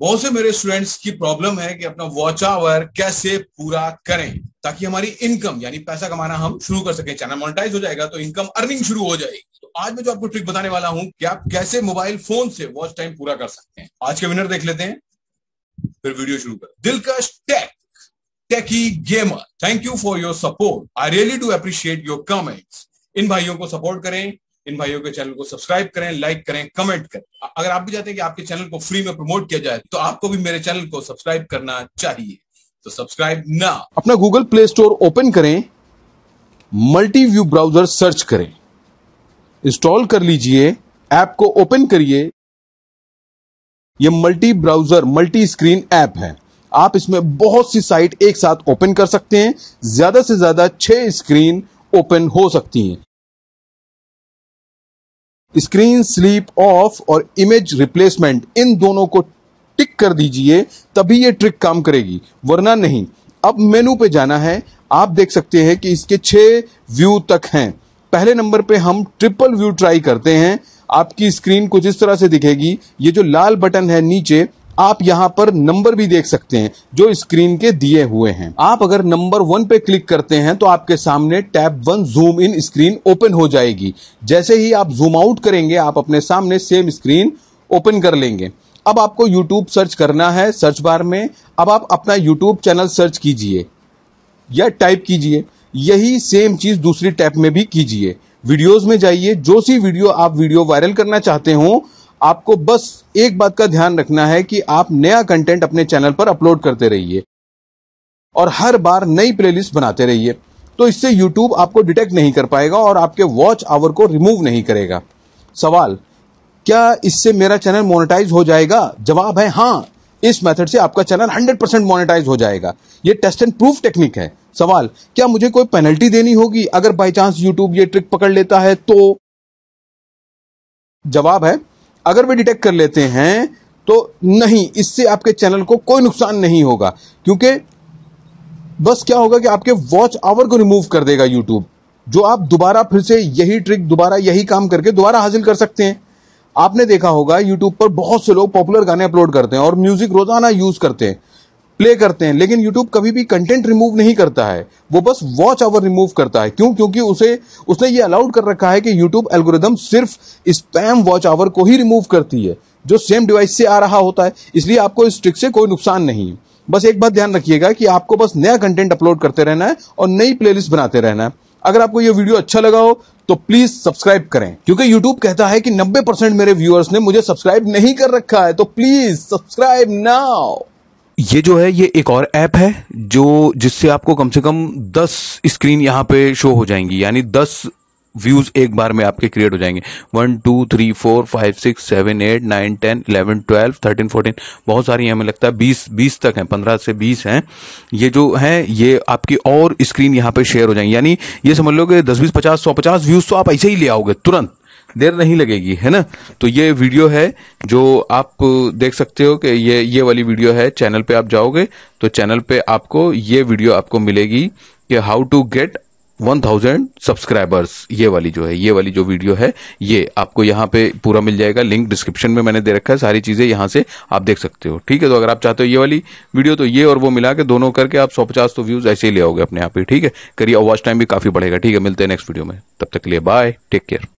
बहुत से मेरे स्टूडेंट्स की प्रॉब्लम है कि अपना वॉच आवर कैसे पूरा करें ताकि हमारी इनकम यानी पैसा कमाना हम शुरू कर सकें चैनल मोनिटाइज हो जाएगा तो इनकम अर्निंग शुरू हो जाएगी तो आज मैं जो आपको ट्रिक बताने वाला हूं कि आप कैसे मोबाइल फोन से वॉच टाइम पूरा कर सकते हैं आज के विनर देख लेते हैं फिर वीडियो शुरू कर Dilkash tech techie gamer thank you for your support I really do appreciate your comments इन भाइयों को सपोर्ट करें इन भाइयों के चैनल को सब्सक्राइब करें लाइक करें कमेंट करें अगर आप भी चाहते हैं कि आपके चैनल को फ्री में प्रमोट किया जाए तो आपको भी मेरे चैनल को सब्सक्राइब करना चाहिए तो सब्सक्राइब ना अपना गूगल प्ले स्टोर ओपन करें मल्टी व्यू ब्राउजर सर्च करें इंस्टॉल कर लीजिए ऐप को ओपन करिए यह multi browser multi screen app है आप इसमें बहुत सी साइट एक साथ ओपन कर सकते हैं ज्यादा से ज्यादा छह स्क्रीन ओपन हो सकती हैं स्क्रीन स्लीप ऑफ और इमेज रिप्लेसमेंट इन दोनों को टिक कर दीजिए तभी ये ट्रिक काम करेगी वरना नहीं अब मेनू पे जाना है आप देख सकते हैं कि इसके छः व्यू तक हैं पहले नंबर पे हम ट्रिपल व्यू ट्राई करते हैं आपकी स्क्रीन कुछ इस तरह से दिखेगी ये जो लाल बटन है नीचे आप यहाँ पर नंबर भी देख सकते हैं जो स्क्रीन के दिए हुए हैं आप अगर नंबर वन पे क्लिक करते हैं तो आपके सामने tab one zoom in screen open हो जाएगी जैसे ही आप जूम आउट करेंगे आप अपने सामने सेम स्क्रीन ओपन कर लेंगे अब आपको यूट्यूब सर्च करना है सर्च बार में अब आप अपना यूट्यूब चैनल सर्च कीजिए या टाइप कीजिए यही सेम चीज दूसरी टैप में भी कीजिए वीडियोस में जाइए जो सी वीडियो आप वीडियो वायरल करना चाहते हो आपको बस एक बात का ध्यान रखना है कि आप नया कंटेंट अपने चैनल पर अपलोड करते रहिए और हर बार नई प्लेलिस्ट बनाते रहिए तो इससे YouTube आपको डिटेक्ट नहीं कर पाएगा और आपके वॉच आवर को रिमूव नहीं करेगा सवाल क्या इससे मेरा चैनल मोनेटाइज हो जाएगा जवाब है हाँ इस मेथड से आपका चैनल 100 परसेंट मोनिटाइज हो जाएगा यह टेस्ट एंड प्रूफ टेक्निक है सवाल क्या मुझे कोई पेनल्टी देनी होगी अगर बाई चांस यूट्यूब ये ट्रिक पकड़ लेता है तो जवाब है अगर वे डिटेक्ट कर लेते हैं तो नहीं इससे आपके चैनल को कोई नुकसान नहीं होगा क्योंकि बस क्या होगा कि आपके वॉच आवर को रिमूव कर देगा यूट्यूब जो आप दोबारा फिर से यही ट्रिक दोबारा यही काम करके दोबारा हासिल कर सकते हैं आपने देखा होगा यूट्यूब पर बहुत से लोग पॉपुलर गाने अपलोड करते हैं और म्यूजिक रोजाना यूज करते हैं प्ले करते हैं लेकिन यूट्यूब कभी भी कंटेंट रिमूव नहीं करता है वो बस वॉच आवर रिमूव करता है क्यों क्योंकि उसे उसने ये अलाउड कर रखा है कि यूट्यूब एल्गोरिदम सिर्फ स्पैम वॉच आवर को ही रिमूव करती है जो सेम डिवाइस से आ रहा होता है इसलिए आपको इस ट्रिक से कोई नुकसान नहीं बस एक बात ध्यान रखिएगा कि आपको बस नया कंटेंट अपलोड करते रहना है और नई प्लेलिस्ट बनाते रहना है अगर आपको यह वीडियो अच्छा लगा हो तो प्लीज सब्सक्राइब करें क्योंकि यूट्यूब कहता है कि 90 परसेंट मेरे व्यूअर्स ने मुझे सब्सक्राइब नहीं कर रखा है तो प्लीज सब्सक्राइब नाउ ये जो है ये एक और ऐप है जो जिससे आपको कम से कम दस स्क्रीन यहाँ पे शो हो जाएंगी यानी दस व्यूज एक बार में आपके क्रिएट हो जाएंगे one two three four five six seven eight nine ten eleven twelve thirteen fourteen बहुत सारी हमें लगता है बीस बीस तक हैं पंद्रह से बीस हैं ये जो हैं ये आपकी और स्क्रीन यहाँ पे शेयर हो जाएंगी यानी ये समझ लो कि दस बीस पचास सौ पचास व्यूज तो आप ऐसे ही ले आओगे तुरंत देर नहीं लगेगी है ना तो ये वीडियो है जो आप देख सकते हो कि ये ये वाली वीडियो है चैनल पे आप जाओगे तो चैनल पे आपको ये वीडियो आपको मिलेगी कि हाउ टू गेट 1000 सब्सक्राइबर्स ये वाली जो है ये वाली जो वीडियो है ये आपको यहाँ पे पूरा मिल जाएगा लिंक डिस्क्रिप्शन में मैंने दे रखा है सारी चीजें यहाँ से आप देख सकते हो ठीक है तो अगर आप चाहते हो ये वाली वीडियो तो ये और वो मिला के दोनों करके आप सौ पचास तो व्यूज ऐसे ही ले आओगे अपने आप ही ठीक है करिए वॉच टाइम भी काफी बढ़ेगा ठीक है मिलते हैं नेक्स्ट वीडियो में तब तक के लिए बाय टेक केयर